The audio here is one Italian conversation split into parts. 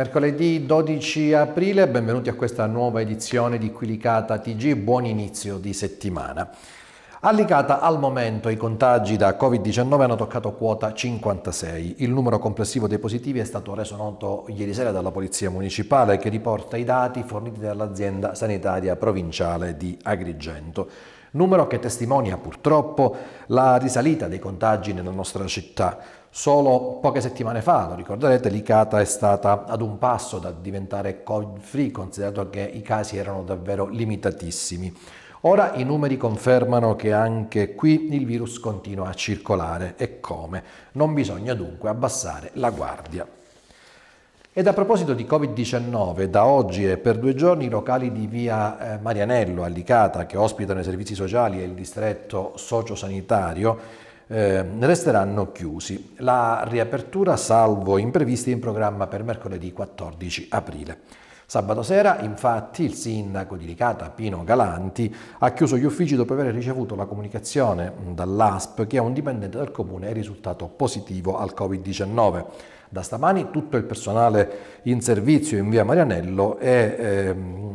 Mercoledì 12 aprile, benvenuti a questa nuova edizione di Quilicata TG, buon inizio di settimana. Allicata al momento i contagi da Covid-19 hanno toccato quota 56. Il numero complessivo dei positivi è stato reso noto ieri sera dalla Polizia Municipale che riporta i dati forniti dall'azienda sanitaria provinciale di Agrigento numero che testimonia purtroppo la risalita dei contagi nella nostra città. Solo poche settimane fa, lo ricorderete, l'Icata è stata ad un passo da diventare COVID-free, considerato che i casi erano davvero limitatissimi. Ora i numeri confermano che anche qui il virus continua a circolare e come. Non bisogna dunque abbassare la guardia. Ed a proposito di Covid-19, da oggi e per due giorni i locali di via eh, Marianello a che ospitano i servizi sociali e il distretto sociosanitario, eh, resteranno chiusi. La riapertura, salvo imprevisti, è in programma per mercoledì 14 aprile. Sabato sera, infatti, il sindaco di Ricata, Pino Galanti, ha chiuso gli uffici dopo aver ricevuto la comunicazione dall'ASP che a un dipendente del comune è risultato positivo al Covid-19. Da stamani tutto il personale in servizio in via Marianello è, eh,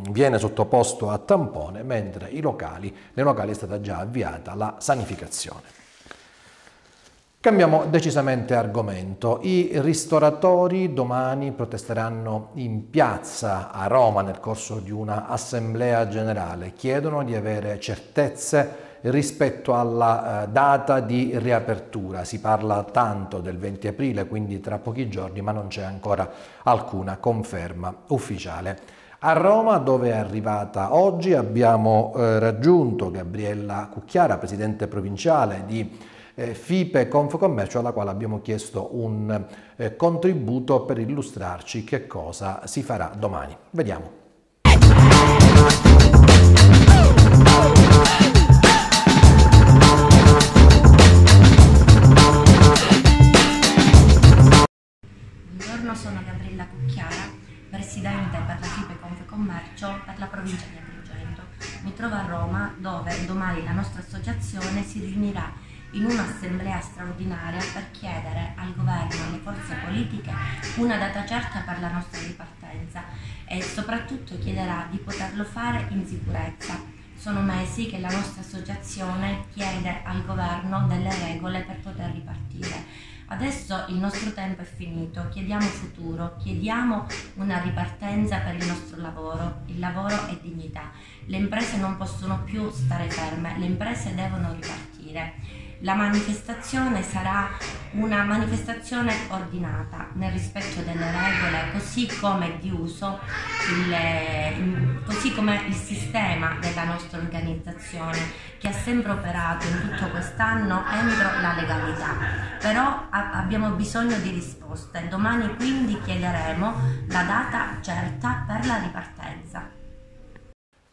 viene sottoposto a tampone, mentre i locali, nei locali è stata già avviata la sanificazione. Cambiamo decisamente argomento. I ristoratori domani protesteranno in piazza a Roma nel corso di una assemblea generale. Chiedono di avere certezze rispetto alla eh, data di riapertura. Si parla tanto del 20 aprile, quindi tra pochi giorni, ma non c'è ancora alcuna conferma ufficiale. A Roma, dove è arrivata oggi, abbiamo eh, raggiunto Gabriella Cucchiara, presidente provinciale di eh, FIPE Confcommercio alla quale abbiamo chiesto un eh, contributo per illustrarci che cosa si farà domani. Vediamo. Buongiorno, sono Gabriella Cucchiara, presidente per la FIPE Confcommercio per la provincia di Agrigento. Mi trovo a Roma dove domani la nostra associazione si riunirà in un'assemblea straordinaria per chiedere al governo e alle forze politiche una data certa per la nostra ripartenza e soprattutto chiederà di poterlo fare in sicurezza. Sono mesi che la nostra associazione chiede al governo delle regole per poter ripartire. Adesso il nostro tempo è finito, chiediamo futuro, chiediamo una ripartenza per il nostro lavoro. Il lavoro è dignità. Le imprese non possono più stare ferme, le imprese devono ripartire la manifestazione sarà una manifestazione ordinata nel rispetto delle regole così come di uso, il, così come il sistema della nostra organizzazione che ha sempre operato in tutto quest'anno entro la legalità. Però a, abbiamo bisogno di risposte. Domani quindi chiederemo la data certa per la ripartenza.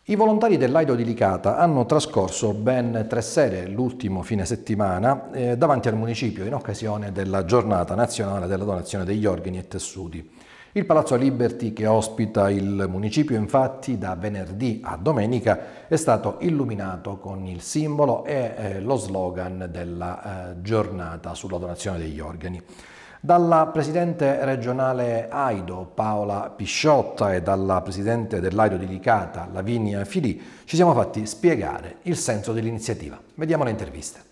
I volontari dell'Aido di Licata hanno trascorso ben tre sere l'ultimo fine settimana eh, davanti al municipio in occasione della giornata nazionale della donazione degli organi e tessuti. Il Palazzo Liberty che ospita il municipio infatti da venerdì a domenica è stato illuminato con il simbolo e eh, lo slogan della eh, giornata sulla donazione degli organi. Dalla presidente regionale AIDO Paola Pisciotta e dalla presidente dell'AIDO di Licata Lavinia Filì ci siamo fatti spiegare il senso dell'iniziativa. Vediamo le interviste.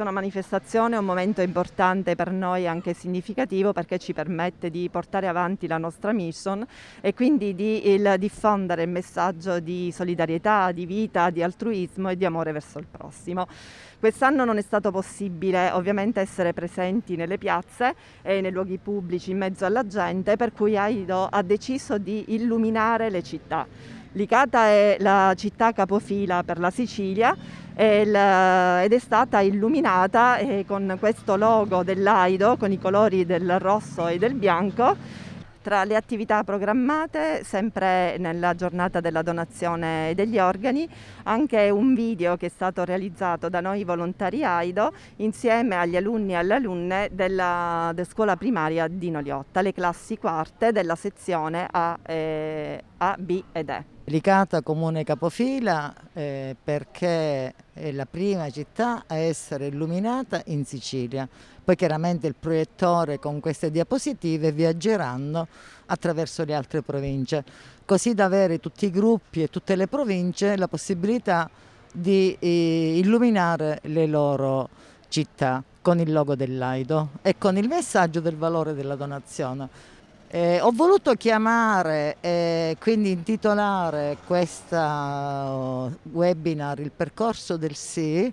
questa è una manifestazione, un momento importante per noi anche significativo perché ci permette di portare avanti la nostra mission e quindi di il, diffondere il messaggio di solidarietà, di vita, di altruismo e di amore verso il prossimo. Quest'anno non è stato possibile ovviamente essere presenti nelle piazze e nei luoghi pubblici in mezzo alla gente, per cui Aido ha deciso di illuminare le città. Licata è la città capofila per la Sicilia ed è stata illuminata eh, con questo logo dell'AIDO con i colori del rosso e del bianco. Tra le attività programmate, sempre nella giornata della donazione degli organi, anche un video che è stato realizzato da noi volontari AIDO insieme agli alunni e alle alunne della, della scuola primaria di Noliotta, le classi quarte della sezione A, eh, A B ed E. Licata comune capofila eh, perché è eh, la prima città a essere illuminata in Sicilia. Poi chiaramente il proiettore con queste diapositive viaggeranno attraverso le altre province, così da avere tutti i gruppi e tutte le province la possibilità di eh, illuminare le loro città con il logo dell'Aido e con il messaggio del valore della donazione. Eh, ho voluto chiamare e eh, quindi intitolare questo eh, webinar Il percorso del sì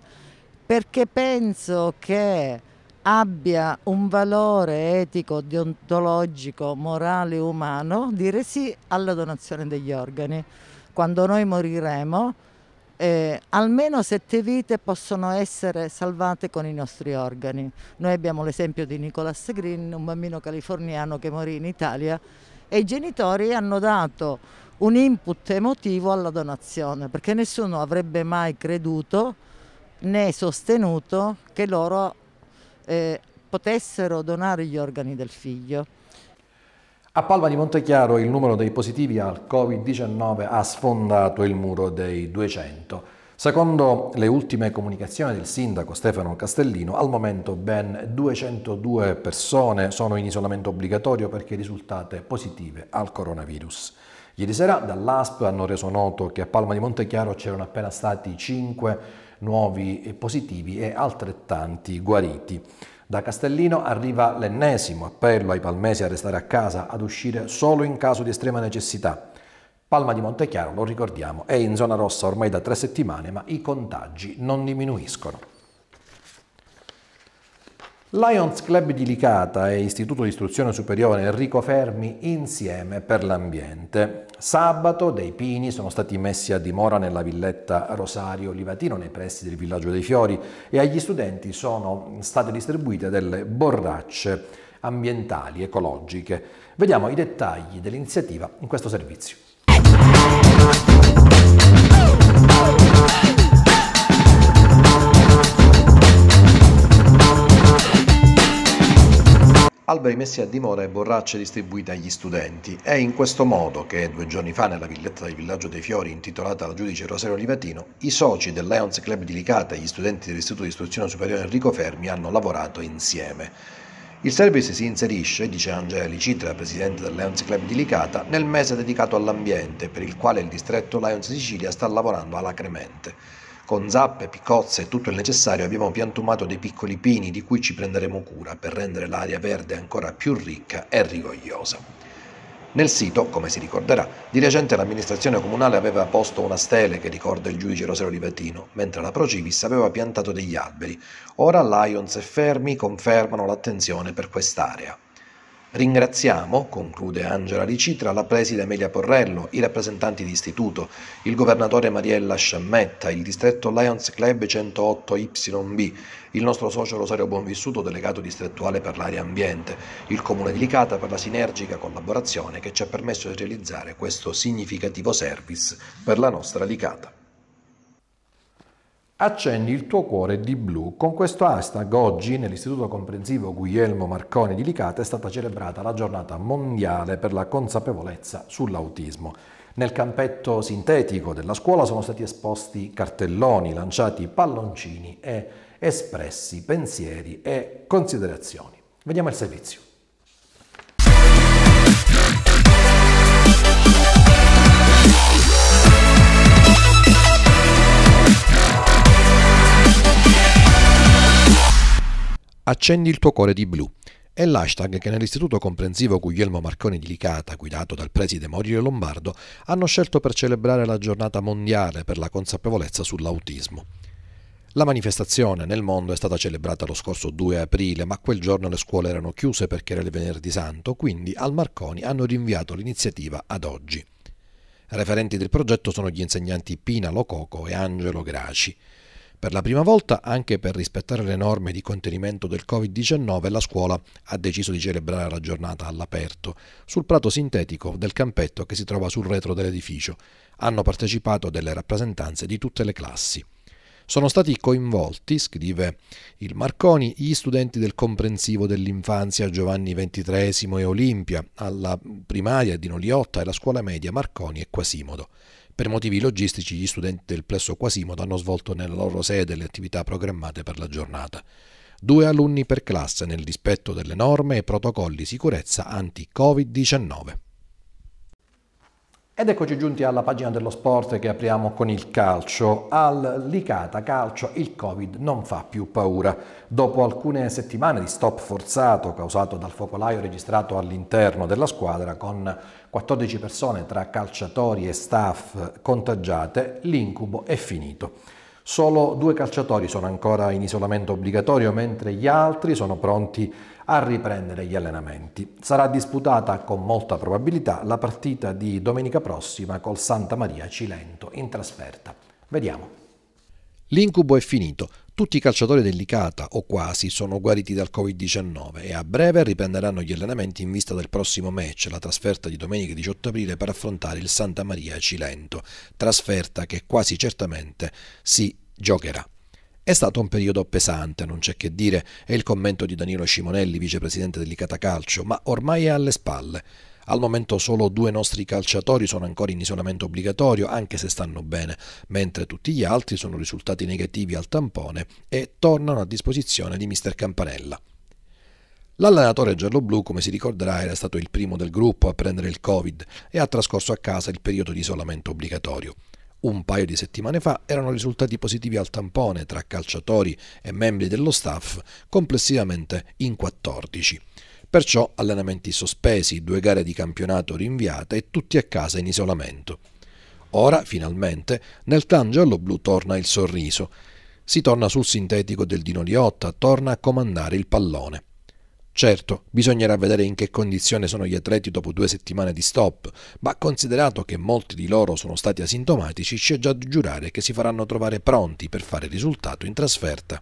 perché penso che abbia un valore etico, deontologico, morale, umano dire sì alla donazione degli organi. Quando noi moriremo eh, almeno sette vite possono essere salvate con i nostri organi. Noi abbiamo l'esempio di Nicolas Green, un bambino californiano che morì in Italia e i genitori hanno dato un input emotivo alla donazione perché nessuno avrebbe mai creduto né sostenuto che loro eh, potessero donare gli organi del figlio. A Palma di Montechiaro il numero dei positivi al Covid-19 ha sfondato il muro dei 200. Secondo le ultime comunicazioni del sindaco Stefano Castellino, al momento ben 202 persone sono in isolamento obbligatorio perché risultate positive al coronavirus. Ieri sera dall'ASP hanno reso noto che a Palma di Montechiaro c'erano appena stati 5 nuovi positivi e altrettanti guariti. Da Castellino arriva l'ennesimo appello ai palmesi a restare a casa, ad uscire solo in caso di estrema necessità. Palma di Montechiaro, lo ricordiamo, è in zona rossa ormai da tre settimane, ma i contagi non diminuiscono. Lions Club di Licata e Istituto di Istruzione Superiore Enrico Fermi insieme per l'ambiente. Sabato dei pini sono stati messi a dimora nella villetta Rosario Livatino nei pressi del Villaggio dei Fiori e agli studenti sono state distribuite delle borracce ambientali ecologiche. Vediamo i dettagli dell'iniziativa in questo servizio. alberi messi a dimora e borracce distribuite agli studenti. È in questo modo che due giorni fa nella villetta del Villaggio dei Fiori, intitolata al giudice Rosario Livatino, i soci del Lions Club di Licata e gli studenti dell'Istituto di Istruzione Superiore Enrico Fermi hanno lavorato insieme. Il service si inserisce, dice Angela Licitra, presidente del Lions Club di Licata, nel mese dedicato all'ambiente, per il quale il distretto Lions Sicilia sta lavorando alacremente. Con zappe, piccozze e tutto il necessario abbiamo piantumato dei piccoli pini di cui ci prenderemo cura per rendere l'area verde ancora più ricca e rigogliosa. Nel sito, come si ricorderà, di recente l'amministrazione comunale aveva posto una stele che ricorda il giudice Rosero Livatino, mentre la Procivis aveva piantato degli alberi. Ora Lions e Fermi confermano l'attenzione per quest'area. Ringraziamo, conclude Angela Ricitra, la preside Emilia Porrello, i rappresentanti di istituto, il governatore Mariella Sciammetta, il distretto Lions Club 108YB, il nostro socio Rosario Buonvissuto, delegato distrettuale per l'area ambiente, il comune di Licata per la sinergica collaborazione che ci ha permesso di realizzare questo significativo service per la nostra Licata accendi il tuo cuore di blu. Con questo hashtag oggi nell'Istituto Comprensivo Guglielmo Marconi di Licata è stata celebrata la giornata mondiale per la consapevolezza sull'autismo. Nel campetto sintetico della scuola sono stati esposti cartelloni, lanciati palloncini e espressi pensieri e considerazioni. Vediamo il servizio. Accendi il tuo cuore di blu. È l'hashtag che nell'istituto comprensivo Guglielmo Marconi di Licata, guidato dal preside Morio Lombardo, hanno scelto per celebrare la giornata mondiale per la consapevolezza sull'autismo. La manifestazione nel mondo è stata celebrata lo scorso 2 aprile, ma quel giorno le scuole erano chiuse perché era il venerdì santo, quindi al Marconi hanno rinviato l'iniziativa ad oggi. Referenti del progetto sono gli insegnanti Pina Lococo e Angelo Graci. Per la prima volta, anche per rispettare le norme di contenimento del Covid-19, la scuola ha deciso di celebrare la giornata all'aperto, sul prato sintetico del campetto che si trova sul retro dell'edificio. Hanno partecipato delle rappresentanze di tutte le classi. Sono stati coinvolti, scrive il Marconi, gli studenti del comprensivo dell'infanzia Giovanni XXIII e Olimpia, alla primaria di Noliotta e la scuola media Marconi e Quasimodo. Per motivi logistici gli studenti del plesso Quasimodo hanno svolto nella loro sede le attività programmate per la giornata. Due alunni per classe nel rispetto delle norme e protocolli sicurezza anti-Covid-19. Ed eccoci giunti alla pagina dello sport che apriamo con il calcio. Al Licata Calcio il Covid non fa più paura. Dopo alcune settimane di stop forzato causato dal focolaio registrato all'interno della squadra con 14 persone tra calciatori e staff contagiate, l'incubo è finito. Solo due calciatori sono ancora in isolamento obbligatorio, mentre gli altri sono pronti a riprendere gli allenamenti. Sarà disputata con molta probabilità la partita di domenica prossima col Santa Maria Cilento in trasferta. Vediamo. L'incubo è finito. Tutti i calciatori dell'Icata, o quasi, sono guariti dal Covid-19 e a breve riprenderanno gli allenamenti in vista del prossimo match, la trasferta di domenica 18 aprile per affrontare il Santa Maria Cilento, trasferta che quasi certamente si giocherà. È stato un periodo pesante, non c'è che dire, è il commento di Danilo Scimonelli, vicepresidente dell'Icata Calcio, ma ormai è alle spalle. Al momento solo due nostri calciatori sono ancora in isolamento obbligatorio, anche se stanno bene, mentre tutti gli altri sono risultati negativi al tampone e tornano a disposizione di mister Campanella. L'allenatore gialloblu, come si ricorderà, era stato il primo del gruppo a prendere il Covid e ha trascorso a casa il periodo di isolamento obbligatorio. Un paio di settimane fa erano risultati positivi al tampone tra calciatori e membri dello staff, complessivamente in 14. Perciò allenamenti sospesi, due gare di campionato rinviate e tutti a casa in isolamento. Ora, finalmente, nel clan giallo-blu torna il sorriso. Si torna sul sintetico del Dino Liotta, torna a comandare il pallone. Certo, bisognerà vedere in che condizione sono gli atleti dopo due settimane di stop, ma considerato che molti di loro sono stati asintomatici, c'è già da giurare che si faranno trovare pronti per fare risultato in trasferta.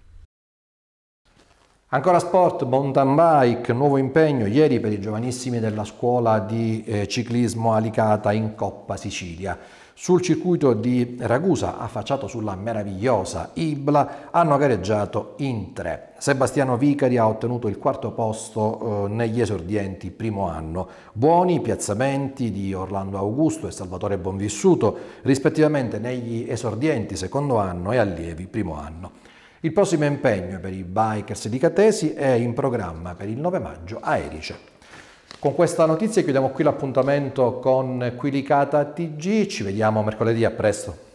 Ancora sport, mountain bike, nuovo impegno ieri per i giovanissimi della scuola di eh, ciclismo Alicata in Coppa Sicilia. Sul circuito di Ragusa, affacciato sulla meravigliosa Ibla, hanno gareggiato in tre. Sebastiano Vicari ha ottenuto il quarto posto eh, negli esordienti primo anno. Buoni piazzamenti di Orlando Augusto e Salvatore Bonvissuto, rispettivamente negli esordienti secondo anno e allievi primo anno. Il prossimo impegno per i bikers di Catesi è in programma per il 9 maggio a Erice. Con questa notizia chiudiamo qui l'appuntamento con Quilicata TG, ci vediamo mercoledì, a presto.